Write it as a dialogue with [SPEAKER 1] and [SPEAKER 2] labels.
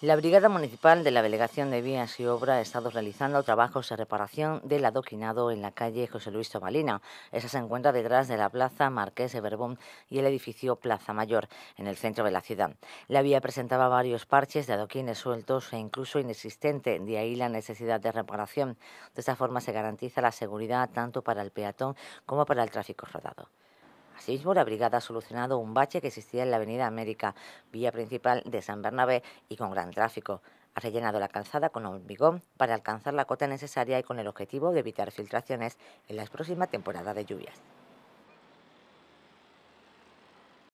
[SPEAKER 1] La Brigada Municipal de la Delegación de Vías y Obra ha estado realizando trabajos de reparación del adoquinado en la calle José Luis Tomalina. Esa se encuentra detrás de la Plaza Marqués de Berbón y el edificio Plaza Mayor, en el centro de la ciudad. La vía presentaba varios parches de adoquines sueltos e incluso inexistente, de ahí la necesidad de reparación. De esta forma se garantiza la seguridad tanto para el peatón como para el tráfico rodado. Asimismo, la brigada ha solucionado un bache que existía en la Avenida América, vía principal de San Bernabé y con gran tráfico. Ha rellenado la calzada con hormigón para alcanzar la cota necesaria y con el objetivo de evitar filtraciones en la próxima temporada de lluvias.